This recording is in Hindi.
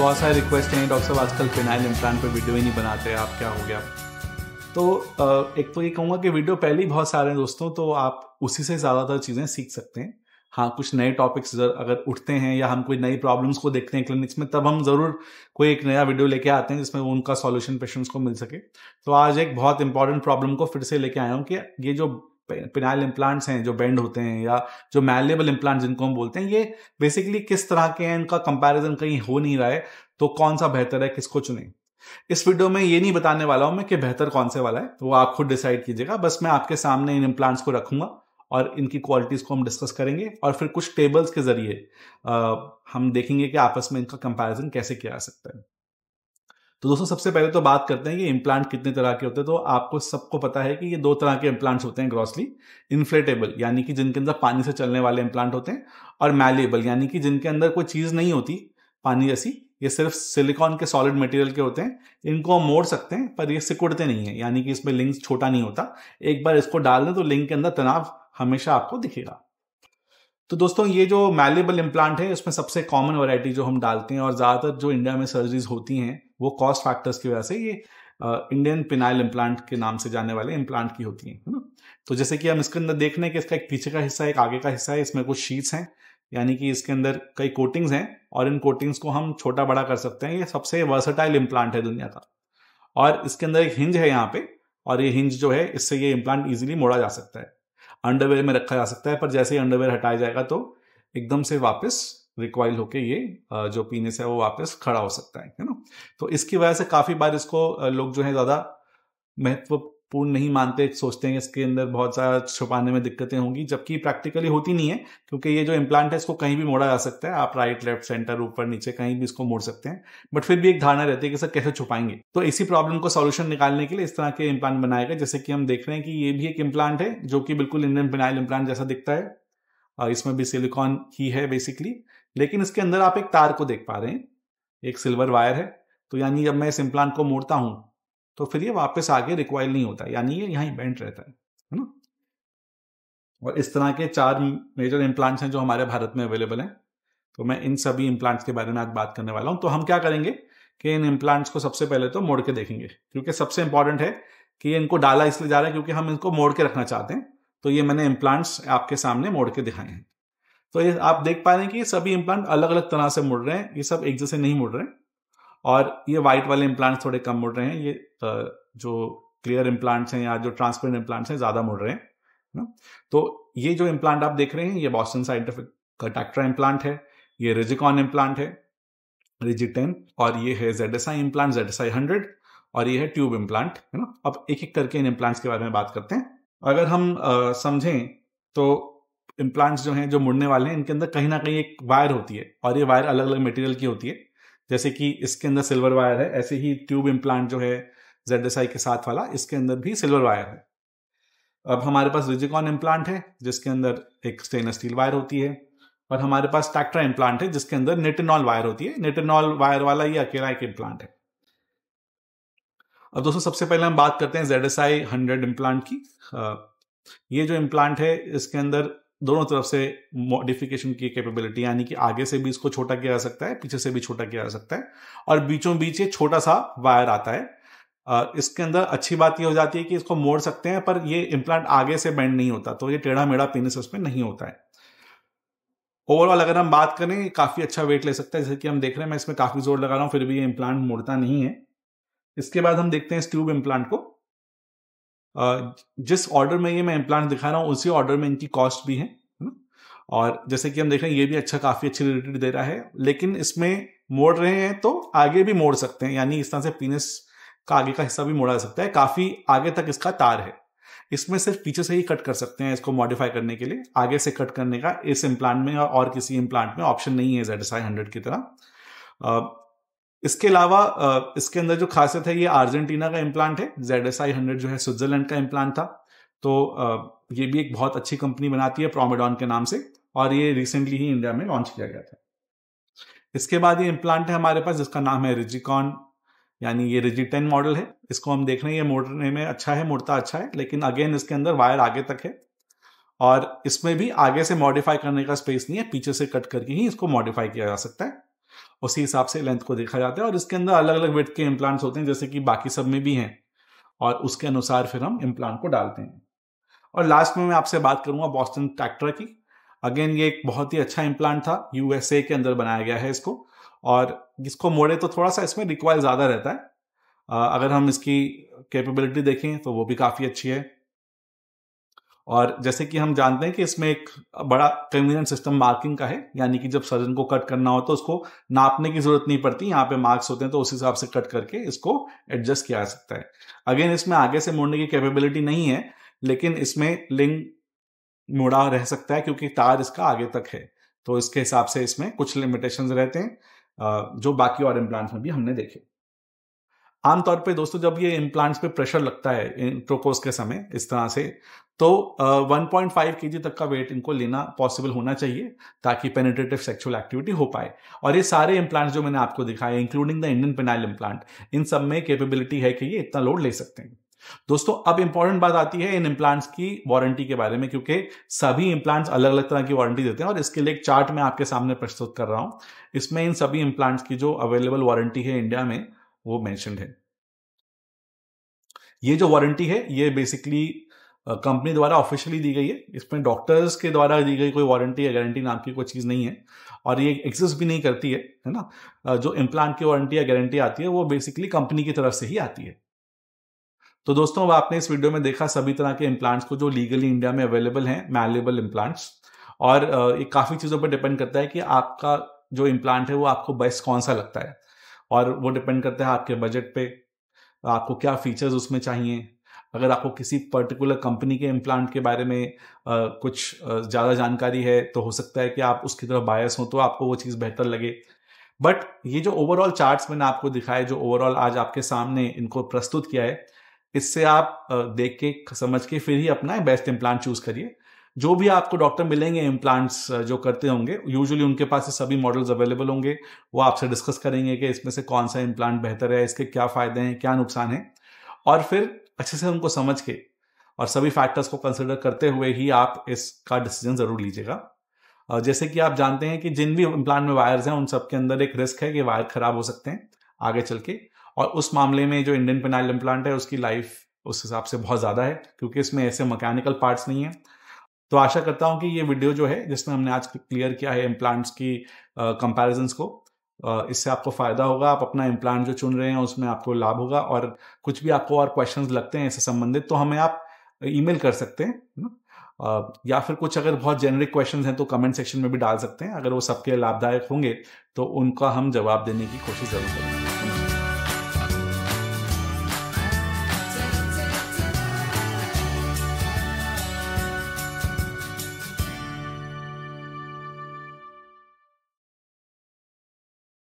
बहुत सारे रिक्वेस्ट हैं डॉक्टर साहब आजकल फिनाइल इम्प्लान पर वीडियो ही नहीं बनाते आप क्या हो गया तो एक तो ये कहूँगा कि वीडियो पहले ही बहुत सारे हैं दोस्तों तो आप उसी से ज़्यादातर चीज़ें सीख सकते हैं हाँ कुछ नए टॉपिक्स अगर उठते हैं या हम कोई नई प्रॉब्लम्स को देखते हैं क्लिनिक्स में तब हम ज़रूर कोई एक नया वीडियो लेके आते हैं जिसमें उनका सॉल्यूशन पेशेंट्स को मिल सके तो आज एक बहुत इंपॉर्टेंट प्रॉब्लम को फिर से लेके आया हूँ कि ये जो पिनाइल इम्प्लांट्स हैं जो बेंड होते हैं या जो मैलेबल इम्प्लांट जिनको हम बोलते हैं ये बेसिकली किस तरह के हैं इनका कंपैरिजन कहीं हो नहीं रहा है तो कौन सा बेहतर है किसको चुने इस वीडियो में ये नहीं बताने वाला हूं मैं कि बेहतर कौन से वाला है तो वो आप खुद डिसाइड कीजिएगा बस मैं आपके सामने इन इम्प्लांट्स को रखूंगा और इनकी क्वालिटीज को हम डिस्कस करेंगे और फिर कुछ टेबल्स के जरिए हम देखेंगे कि आपस में इनका कंपैरिजन कैसे किया जा सकता है तो दोस्तों सबसे पहले तो बात करते हैं कि इम्प्लांट कितने तरह के होते हैं तो आपको सबको पता है कि ये दो तरह के इम्प्लांट्स होते हैं ग्रॉसली इन्फ्लेटेबल यानी कि जिनके अंदर पानी से चलने वाले इम्प्लांट होते हैं और मैलेबल यानी कि जिनके अंदर कोई चीज़ नहीं होती पानी जैसी ये सिर्फ सिलिकॉन के सॉलिड मटेरियल के होते हैं इनको हम मोड़ सकते हैं पर ये सिकुड़ते नहीं है यानी कि इसमें लिंक छोटा नहीं होता एक बार इसको डाल दें तो लिंक के अंदर तनाव हमेशा आपको दिखेगा तो दोस्तों ये जो मैलेबल इम्प्लांट है इसमें सबसे कॉमन वैरायटी जो हम डालते हैं और ज़्यादातर जो इंडिया में सर्जरीज होती हैं वो कॉस्ट फैक्टर्स की वजह से ये इंडियन पिनाइल इम्प्लांट के नाम से जाने वाले इम्प्लांट की होती है ना तो जैसे कि हम इसके अंदर देख रहे हैं कि इसका एक पीछे का हिस्सा एक आगे का हिस्सा है इसमें कुछ शीट्स हैं यानी कि इसके अंदर कई कोटिंग्स हैं और इन कोटिंग्स को हम छोटा बड़ा कर सकते हैं ये सबसे वर्सटाइल इम्प्लांट है दुनिया का और इसके अंदर एक हिंज है यहाँ पे और ये हिंज जो है इससे ये इम्प्लांट इजिली मोड़ा जा सकता है अंडरवेयर में रखा जा सकता है पर जैसे ही अंडरवेयर हटाया जाएगा तो एकदम से वापस रिक्वाइल होके ये जो पीनिस है वो वापस खड़ा हो सकता है है ना तो इसकी वजह से काफी बार इसको लोग जो है ज्यादा महत्वपूर्ण नहीं मानते सोचते हैं इसके अंदर बहुत सारा छुपाने में दिक्कतें होंगी जबकि प्रैक्टिकली होती नहीं है क्योंकि ये जो इम्प्लांट है इसको कहीं भी मोड़ा जा सकता है आप राइट लेफ्ट सेंटर ऊपर नीचे कहीं भी इसको मोड़ सकते हैं बट फिर भी एक धारणा रहती है कि सर कैसे छुपाएंगे तो इसी प्रॉब्लम को सोल्यूशन निकालने के लिए इस तरह के इम्प्लांट बनाए गए जैसे कि हम देख रहे हैं कि ये भी एक इम्प्लांट है जो कि बिल्कुल इंडियन फिनाइल इम्प्लांट जैसा दिखता है इसमें भी सिलिकॉन ही है बेसिकली लेकिन इसके अंदर आप एक तार को देख पा रहे हैं एक सिल्वर वायर है तो यानी जब मैं इस इम्प्लांट को मोड़ता हूं तो फिर ये वापस आगे रिक्वाइल नहीं होता यानी ये यहाँ इवेंट रहता है है ना और इस तरह के चार मेजर इम्प्लांट्स हैं जो हमारे भारत में अवेलेबल हैं तो मैं इन सभी इम्प्लांट्स के बारे में आज बात करने वाला हूँ तो हम क्या करेंगे कि इन इम्प्लांट्स को सबसे पहले तो मोड़ के देखेंगे क्योंकि सबसे इंपॉर्टेंट है कि इनको डाला इसलिए जा रहा है क्योंकि हम इनको मोड़ के रखना चाहते हैं तो ये मैंने इम्प्लांट्स आपके सामने मोड़ के दिखाए हैं तो ये आप देख पा रहे हैं कि सभी इम्प्लांट अलग अलग तरह से मुड़ रहे हैं ये सब एक जैसे नहीं मुड़ रहे और ये व्हाइट वाले इम्प्लांट थोड़े कम मुड़ रहे हैं ये जो क्लियर इम्प्लांट्स हैं या जो ट्रांसपेरेंट इम्प्लांट्स हैं ज़्यादा मुड़ रहे हैं ना तो ये जो इम्प्लांट आप देख रहे हैं ये बॉस्टन साइंटिफिक का इम्प्लांट है ये रिजिकॉन इम्प्लांट है रिजिटेन और ये है Z S I implant Z S I hundred और ये है ट्यूब इम्प्लांट है ना अब एक एक करके इन इम्प्लांट्स के बारे में बात करते हैं अगर हम समझें तो इम्प्लांट्स जो हैं जो मुड़ने वाले हैं इनके अंदर कहीं ना कहीं एक वायर होती है और ये वायर अलग अलग मटेरियल की होती है जैसे कि इसके अंदर सिल्वर वायर है ऐसे ही ट्यूब इम्प्लांट जो है जेड के साथ वाला इसके अंदर भी सिल्वर वायर है अब हमारे पास रिजिकॉन इम्प्लांट है जिसके अंदर एक स्टेनलेस स्टील वायर होती है और हमारे पास टैक्ट्रा इम्प्लांट है जिसके अंदर नेटेनॉल वायर होती है नेटेनॉल वायर वाला ये अकेला एक इम्प्लांट है अब दोस्तों सबसे पहले हम बात करते हैं Z S I hundred implant की ये जो इम्प्लांट है इसके अंदर दोनों तरफ से मॉडिफिकेशन की कैपेबिलिटी यानी कि आगे से भी इसको छोटा किया जा सकता है पीछे से भी छोटा किया जा सकता है और बीचों बीच ये छोटा सा वायर आता है इसके अंदर अच्छी बात ये हो जाती है कि इसको मोड़ सकते हैं पर ये इम्प्लांट आगे से बैंड नहीं होता तो ये टेढ़ा मेढ़ा पेनिस उसमें नहीं होता है ओवरऑल अगर हम बात करें काफ़ी अच्छा वेट ले सकता है जैसे कि हम देख रहे हैं मैं इसमें काफ़ी जोर लगा रहा हूँ फिर भी ये इम्प्लांट मोड़ता नहीं है इसके बाद हम देखते हैं इस ट्यूब इम्प्लांट को जिस ऑर्डर में ये मैं इम्प्लांट दिखा रहा हूँ उसी ऑर्डर में इनकी कॉस्ट भी है और जैसे कि हम देख रहे हैं ये भी अच्छा काफ़ी अच्छी रिलेटेड दे रहा है लेकिन इसमें मोड़ रहे हैं तो आगे भी मोड़ सकते हैं यानी इस तरह से पीनस का आगे का हिस्सा भी मोड़ा जा सकता है काफ़ी आगे तक इसका तार है इसमें सिर्फ पीछे से ही कट कर सकते हैं इसको मॉडिफाई करने के लिए आगे से कट करने का इस इम्प्लांट में और किसी इम्प्लांट में ऑप्शन नहीं है जेड एस हंड्रेड की तरह इसके अलावा इसके अंदर जो खासियत है ये अर्जेंटीना का इम्प्लांट है जेड एस आई हंड्रेड जो है स्विट्जरलैंड का इम्प्लांट था तो ये भी एक बहुत अच्छी कंपनी बनाती है प्रोमेडॉन के नाम से और ये रिसेंटली ही इंडिया में लॉन्च किया गया था इसके बाद ये इम्प्लांट है हमारे पास जिसका नाम है रिजिकॉन यानी ये रिजी टेन मॉडल है इसको हम देख रहे हैं ये मोड़ने में अच्छा है मोड़ता अच्छा है लेकिन अगेन इसके अंदर वायर आगे तक है और इसमें भी आगे से मॉडिफाई करने का स्पेस नहीं है पीछे से कट करके ही इसको मॉडिफाई किया जा सकता है उसी हिसाब से लेंथ को देखा जाता है और इसके अंदर अलग अलग वेट के इम्प्लांट्स होते हैं जैसे कि बाकी सब में भी हैं और उसके अनुसार फिर हम इम्प्लांट को डालते हैं और लास्ट में मैं आपसे बात करूंगा बॉस्टन ट्रैक्टर की अगेन ये एक बहुत ही अच्छा इम्प्लांट था यूएसए के अंदर बनाया गया है इसको और इसको मोड़े तो थोड़ा सा इसमें रिक्वायर ज़्यादा रहता है अगर हम इसकी कैपेबिलिटी देखें तो वो भी काफ़ी अच्छी है और जैसे कि हम जानते हैं कि इसमें एक बड़ा कन्वीनियंट सिस्टम मार्किंग का है यानी कि जब सर्जन को कट करना हो तो उसको नापने की जरूरत नहीं पड़ती यहाँ पे मार्क्स होते हैं तो उस हिसाब से कट करके इसको एडजस्ट किया जा सकता है अगेन इसमें आगे से मोड़ने की कैपेबिलिटी नहीं है लेकिन इसमें लिंग मोड़ा रह सकता है क्योंकि तार इसका आगे तक है तो इसके हिसाब से इसमें कुछ लिमिटेशन रहते हैं जो बाकी और इम्प्लांट्स में भी हमने देखे आमतौर पे दोस्तों जब ये इम्प्लांट्स पे प्रेशर लगता है प्रोपोज के समय इस तरह से तो वन पॉइंट फाइव के जी तक का वेट इनको लेना पॉसिबल होना चाहिए ताकि पेनिट्रेटिव सेक्सुअल एक्टिविटी हो पाए और ये सारे इम्प्लांट्स जो मैंने आपको दिखाए including the Indian penile implant इन सब में कैपेबिलिटी है कि ये इतना लोड ले सकते हैं दोस्तों अब इंपॉर्टेंट बात आती है इन इम्प्लांट्स की वारंटी के बारे में क्योंकि सभी इम्प्लांट्स अलग अलग तरह की वारंटी देते हैं और इसके लिए एक चार्ट मैं आपके सामने प्रस्तुत कर रहा हूं इसमें इन सभी इम्प्लांट्स की जो अवेलेबल वारंटी है इंडिया में वो मैंशनड है ये जो वारंटी है ये बेसिकली कंपनी द्वारा ऑफिशियली दी गई है इसमें डॉक्टर्स के द्वारा दी गई कोई वारंटी या गारंटी नाम की कोई चीज़ नहीं है और ये एग्जिस्ट भी नहीं करती है है ना जो इम्प्लांट की वारंटी या गारंटी आती है वो बेसिकली कंपनी की तरफ से ही आती है तो दोस्तों अब आपने इस वीडियो में देखा सभी तरह के इम्प्लांट्स को जो लीगली इंडिया में अवेलेबल हैं मैलेबल इम्प्लांट्स और ये काफ़ी चीज़ों पर डिपेंड करता है कि आपका जो इम्प्लांट है वो आपको बेस्ट कौन सा लगता है और वो डिपेंड करता है आपके बजट पे आपको क्या फीचर्स उसमें चाहिए अगर आपको किसी पर्टिकुलर कंपनी के इम्प्लांट के बारे में आ, कुछ ज़्यादा जानकारी है तो हो सकता है कि आप उसकी तरफ बायस हो तो आपको वो चीज़ बेहतर लगे बट ये जो ओवरऑल चार्ट्स मैंने आपको दिखाए जो ओवरऑल आज आपके सामने इनको प्रस्तुत किया है इससे आप देख के समझ के फिर ही अपना बेस्ट इम्प्लांट चूज करिए जो भी आपको डॉक्टर मिलेंगे इम्प्लांट्स जो करते होंगे यूजुअली उनके पास ये सभी मॉडल्स अवेलेबल होंगे वो आपसे डिस्कस करेंगे कि इसमें से कौन सा इम्प्लांट बेहतर है इसके क्या फ़ायदे हैं क्या नुकसान है और फिर अच्छे से उनको समझ के और सभी फैक्टर्स को कंसिडर करते हुए ही आप इसका डिसीजन ज़रूर लीजिएगा जैसे कि आप जानते हैं कि जिन भी इम्प्लांट में वायर्स हैं उन सबके अंदर एक रिस्क है कि वायर खराब हो सकते हैं आगे चल के और उस मामले में जो इंडियन पेनाइल इम्प्लांट है उसकी लाइफ उस हिसाब से बहुत ज़्यादा है क्योंकि इसमें ऐसे मैकेनिकल पार्ट्स नहीं है तो आशा करता हूं कि ये वीडियो जो है जिसमें हमने आज क्लियर किया है इम्प्लांट्स की कंपेरिजन को इससे आपको फायदा होगा आप अपना इम्प्लांट जो चुन रहे हैं उसमें आपको लाभ होगा और कुछ भी आपको और क्वेश्चन लगते हैं इससे संबंधित तो हमें आप ईमेल कर सकते हैं ना Uh, या फिर कुछ अगर बहुत जेनरिक क्वेश्चंस हैं तो कमेंट सेक्शन में भी डाल सकते हैं अगर वो सबके लाभदायक होंगे तो उनका हम जवाब देने की कोशिश जरूर करेंगे